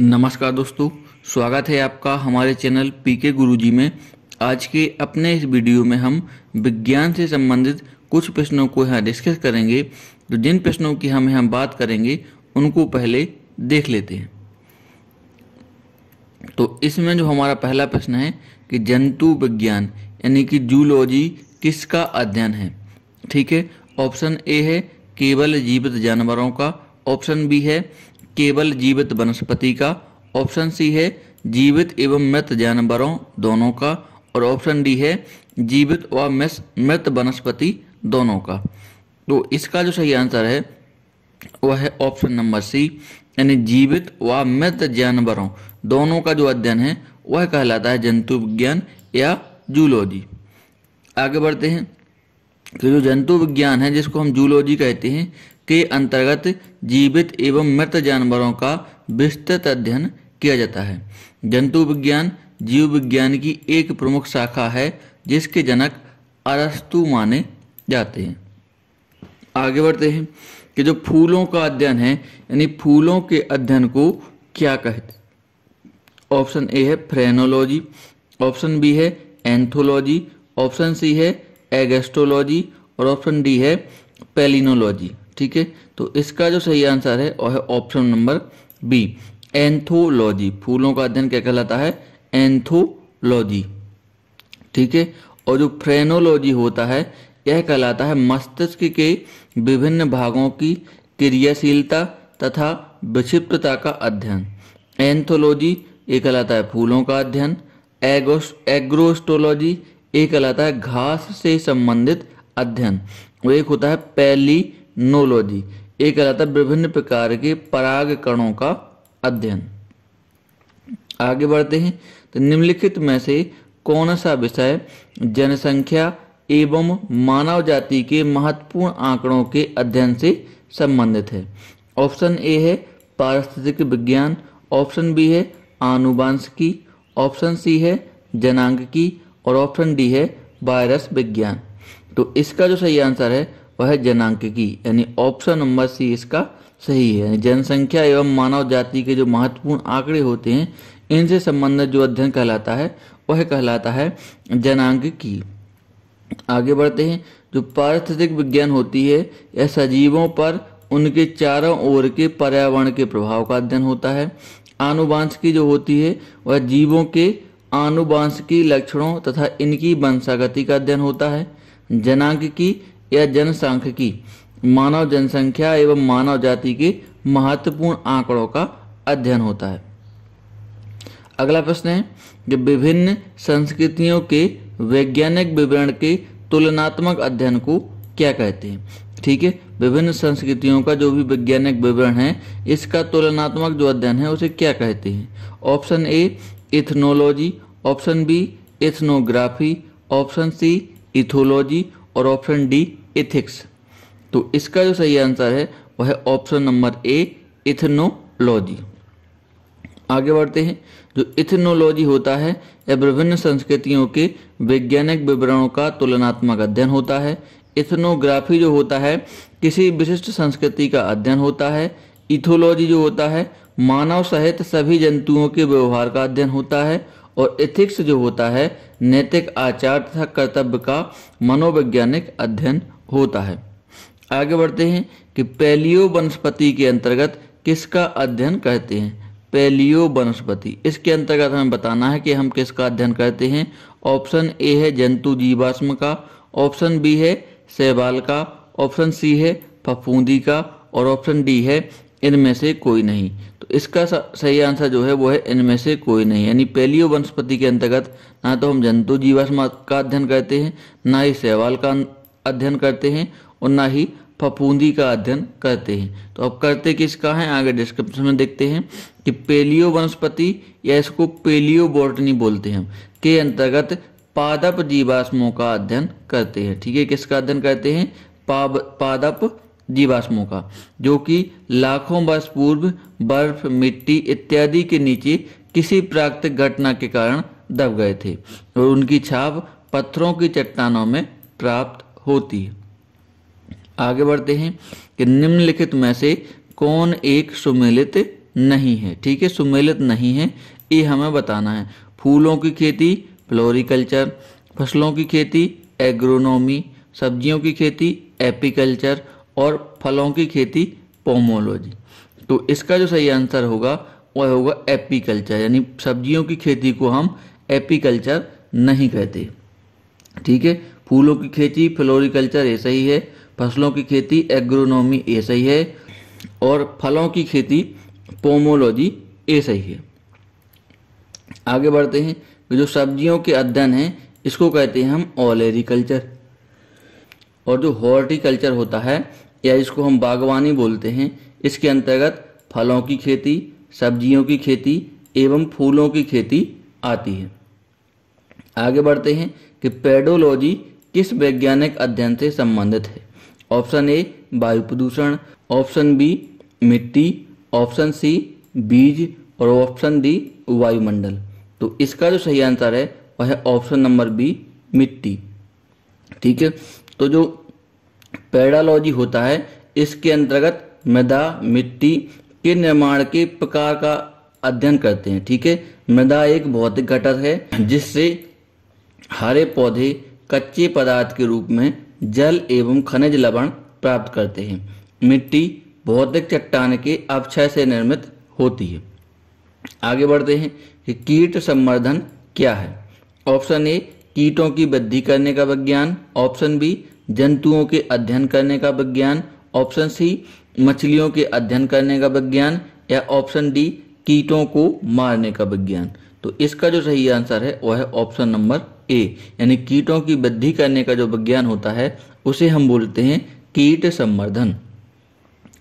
नमस्कार दोस्तों स्वागत है आपका हमारे चैनल पीके गुरुजी में आज के अपने इस वीडियो में हम विज्ञान से संबंधित कुछ प्रश्नों को यहाँ डिस्कस करेंगे तो जिन प्रश्नों की हम यहाँ बात करेंगे उनको पहले देख लेते हैं तो इसमें जो हमारा पहला प्रश्न है कि जंतु विज्ञान यानी कि जूलॉजी किसका अध्ययन है ठीक है ऑप्शन ए है केवल जीवित जानवरों का ऑप्शन बी है केवल जीवित वनस्पति का ऑप्शन सी है जीवित एवं मृत जानवरों दोनों का और ऑप्शन डी है जीवित व मृत वनस्पति दोनों का तो इसका जो सही आंसर है वह है ऑप्शन नंबर सी यानी जीवित व मृत जानवरों दोनों का जो अध्ययन है वह कहलाता है जंतु विज्ञान या जूलॉजी आगे बढ़ते हैं तो जो जंतु विज्ञान है जिसको हम जूलॉजी कहते हैं के अंतर्गत जीवित एवं मृत जानवरों का विस्तृत अध्ययन किया जाता है जंतु विज्ञान जीव विज्ञान की एक प्रमुख शाखा है जिसके जनक अरस्तु माने जाते हैं आगे बढ़ते हैं कि जो फूलों का अध्ययन है यानी फूलों के अध्ययन को क्या कहते ऑप्शन ए है फ्रेनोलॉजी ऑप्शन बी है एंथोलॉजी ऑप्शन सी है एगेस्टोलॉजी और ऑप्शन डी है पेलिनोलॉजी ठीक है तो इसका जो सही आंसर है वह है ऑप्शन नंबर बी एंथोलॉजी फूलों का अध्ययन क्या कहलाता है एंथोलॉजी ठीक है और जो फ्रेनोलॉजी होता है यह कहलाता है मस्तिष्क के विभिन्न भागों की क्रियाशीलता तथा विक्षिप्तता का अध्ययन एंथोलॉजी ये कहलाता है फूलों का अध्ययन एग्रोस्टोलॉजी ये कहलाता है घास से संबंधित अध्ययन और एक होता है पैली नोलॉजी एक कहलाता है विभिन्न प्रकार के पराग कणों का अध्ययन आगे बढ़ते हैं तो निम्नलिखित में से कौन सा विषय जनसंख्या एवं मानव जाति के महत्वपूर्ण आंकड़ों के अध्ययन से संबंधित है ऑप्शन ए है पारिस्थितिक विज्ञान ऑप्शन बी है आनुवांशिकी ऑप्शन सी है जनांग की और ऑप्शन डी है वायरस विज्ञान तो इसका जो सही आंसर है वह की यानी ऑप्शन नंबर सी इसका सही है जनसंख्या एवं मानव जाति के जो महत्वपूर्ण आंकड़े होते हैं इनसे संबंधित जो अध्ययन कहलाता है वह कहलाता है की आगे बढ़ते हैं जो पारिस्थितिक विज्ञान होती है यह सजीवों पर उनके चारों ओर के पर्यावरण के प्रभाव का अध्ययन होता है आनुवांशिकी जो होती है वह जीवों के आनुवांशिकी लक्षणों तथा इनकी वंशागति का अध्ययन होता है जनांग की या की मानव जनसंख्या एवं मानव जाति के महत्वपूर्ण आंकड़ों का अध्ययन होता है अगला प्रश्न है कि विभिन्न संस्कृतियों के वैज्ञानिक विवरण के तुलनात्मक अध्ययन को क्या कहते हैं ठीक है विभिन्न संस्कृतियों का जो भी वैज्ञानिक विवरण है इसका तुलनात्मक जो अध्ययन है उसे क्या कहते हैं option A ethnology option B ethnography option C ethology और ऑप्शन डी इथिक्स तो इसका जो सही आंसर है वह है ऑप्शन नंबर ए इथनोलॉजी आगे बढ़ते हैं जो इथनोलॉजी होता है यह विभिन्न संस्कृतियों के वैज्ञानिक विवरणों का तुलनात्मक अध्ययन होता है इथनोग्राफी जो होता है किसी विशिष्ट संस्कृति का अध्ययन होता है इथोलॉजी जो होता है मानव सहित सभी जंतुओं के व्यवहार का अध्ययन होता है और इथिक्स जो होता है नैतिक आचार तथा कर्तव्य का मनोवैज्ञानिक अध्ययन होता है आगे बढ़ते हैं कि पैलियो वनस्पति के अंतर्गत किसका अध्ययन कहते हैं पैलियो वनस्पति इसके अंतर्गत हमें बताना है कि हम किसका अध्ययन करते हैं ऑप्शन ए है जंतु जीवाश्म का ऑप्शन बी है सहवाल का ऑप्शन सी है फफूंदी का और ऑप्शन डी है इनमें से कोई नहीं तो इसका सही आंसर जो है वो है इनमें से कोई नहीं यानी पैलियो वनस्पति के अंतर्गत ना तो हम जंतु जीवाश्म का अध्ययन करते हैं ना ही सहवाल का अं- अध्ययन करते हैं और ना ही फफूंदी का अध्ययन करते हैं तो अब करते किसका है आगे डिस्क्रिप्शन में देखते हैं कि पेलियो वनस्पति या इसको पेलियो बोटनी बोलते हैं के अंतर्गत पादप जीवाश्मों का अध्ययन करते हैं ठीक है किसका अध्ययन करते हैं पाब पादप जीवाश्मों का जो कि लाखों वर्ष पूर्व बर्फ मिट्टी इत्यादि के नीचे किसी प्राकृतिक घटना के कारण दब गए थे और उनकी छाप पत्थरों की चट्टानों में प्राप्त होती है आगे बढ़ते हैं कि निम्नलिखित में से कौन एक सुमेलित नहीं है ठीक है सुमेलित नहीं है ये हमें बताना है फूलों की खेती फ्लोरिकल्चर फसलों की खेती एग्रोनॉमी सब्जियों की खेती एपिकल्चर और फलों की खेती पोमोलॉजी तो इसका जो सही आंसर होगा वह होगा एपिकल्चर यानी सब्जियों की खेती को हम एपिकल्चर नहीं कहते ठीक है फूलों की खेती फ्लोरिकल्चर ऐसा ही है फसलों की खेती एग्रोनॉमी ऐसा ही है और फलों की खेती पोमोलॉजी ऐसा ही है आगे बढ़ते हैं जो सब्जियों के अध्ययन है इसको कहते हैं हम ऑलेरिकल्चर और जो हॉर्टिकल्चर होता है या इसको हम बागवानी बोलते हैं इसके अंतर्गत फलों की खेती सब्जियों की खेती एवं फूलों की खेती आती है आगे बढ़ते हैं कि पेडोलॉजी किस वैज्ञानिक अध्ययन से संबंधित है ऑप्शन ए वायु प्रदूषण ऑप्शन बी मिट्टी ऑप्शन सी बीज और ऑप्शन डी वायुमंडल तो इसका जो सही आंसर है वह है ऑप्शन नंबर बी मिट्टी ठीक है तो जो पेडोलॉजी होता है इसके अंतर्गत मृदा मिट्टी के निर्माण के प्रकार का अध्ययन करते हैं ठीक है मृदा एक भौतिक घटक है जिससे हरे पौधे कच्चे पदार्थ के रूप में जल एवं खनिज लवण प्राप्त करते हैं मिट्टी भौतिक चट्टान के अपक्षय से निर्मित होती है आगे बढ़ते हैं कि कीट संवर्धन क्या है ऑप्शन ए कीटों की वृद्धि करने का विज्ञान ऑप्शन बी जंतुओं के अध्ययन करने का विज्ञान ऑप्शन सी मछलियों के अध्ययन करने का विज्ञान या ऑप्शन डी कीटों को मारने का विज्ञान तो इसका जो सही आंसर है वह है ऑप्शन नंबर ए यानी कीटों की वृद्धि करने का जो विज्ञान होता है उसे हम बोलते हैं कीट संवर्धन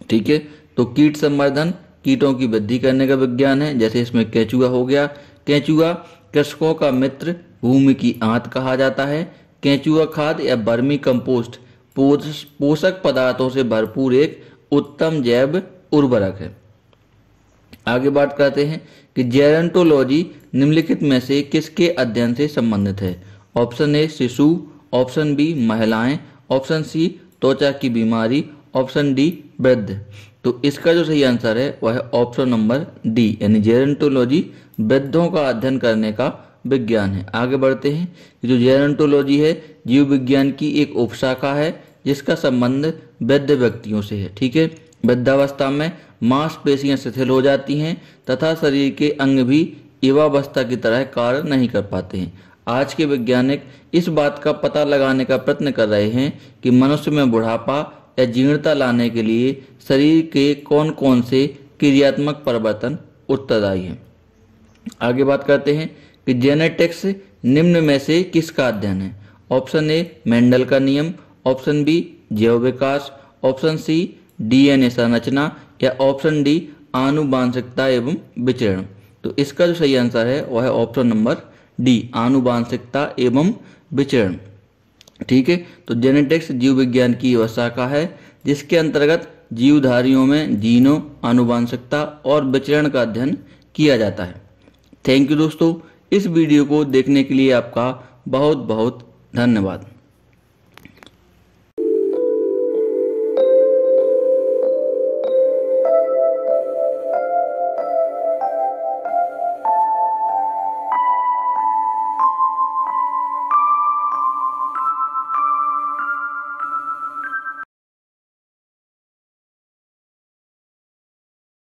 ठीक है तो कीट संवर्धन कीटों की वृद्धि करने का विज्ञान है जैसे इसमें कैचुआ हो गया कैचुआ कृषकों का मित्र भूमि की आंत कहा जाता है कैचुआ खाद या बर्मी कंपोस्ट पोषक पदार्थों से भरपूर एक उत्तम जैव उर्वरक है आगे बात करते हैं कि जेरेंटोलॉजी निम्नलिखित में से किसके अध्ययन से संबंधित है ऑप्शन ए शिशु ऑप्शन बी महिलाएं ऑप्शन सी त्वचा की बीमारी ऑप्शन डी वृद्ध तो इसका जो सही आंसर है वह ऑप्शन नंबर डी यानी जेरेंटोलॉजी वृद्धों का अध्ययन करने का विज्ञान है आगे बढ़ते हैं जो जेरेंटोलॉजी है जीव विज्ञान की एक उपशाखा है जिसका संबंध वृद्ध व्यक्तियों से है ठीक है वृद्धावस्था में मांसपेशियां शिथिल हो जाती हैं तथा शरीर के अंग भी युवावस्था की तरह कार्य नहीं कर पाते हैं आज के वैज्ञानिक इस बात का पता लगाने का प्रयत्न कर रहे हैं कि मनुष्य में बुढ़ापा या जीर्णता लाने के लिए शरीर के कौन कौन से क्रियात्मक परिवर्तन उत्तरदायी हैं आगे बात करते हैं कि जेनेटिक्स निम्न में से किसका अध्ययन है ऑप्शन ए मेंडल का नियम ऑप्शन बी जैव विकास ऑप्शन सी डीएनए संरचना या ऑप्शन डी आनुवांशिकता एवं विचरण तो इसका जो सही आंसर है वह है ऑप्शन नंबर डी आनुवांशिकता एवं विचरण ठीक है तो जेनेटिक्स जीव विज्ञान की व्यवस्था शाखा है जिसके अंतर्गत जीवधारियों में जीनों आनुवांशिकता और विचरण का अध्ययन किया जाता है थैंक यू दोस्तों इस वीडियो को देखने के लिए आपका बहुत बहुत धन्यवाद